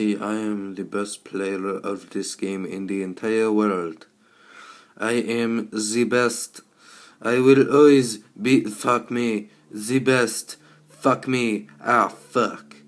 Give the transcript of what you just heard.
I am the best player of this game in the entire world. I am the best. I will always be fuck me, the best. Fuck me, ah fuck.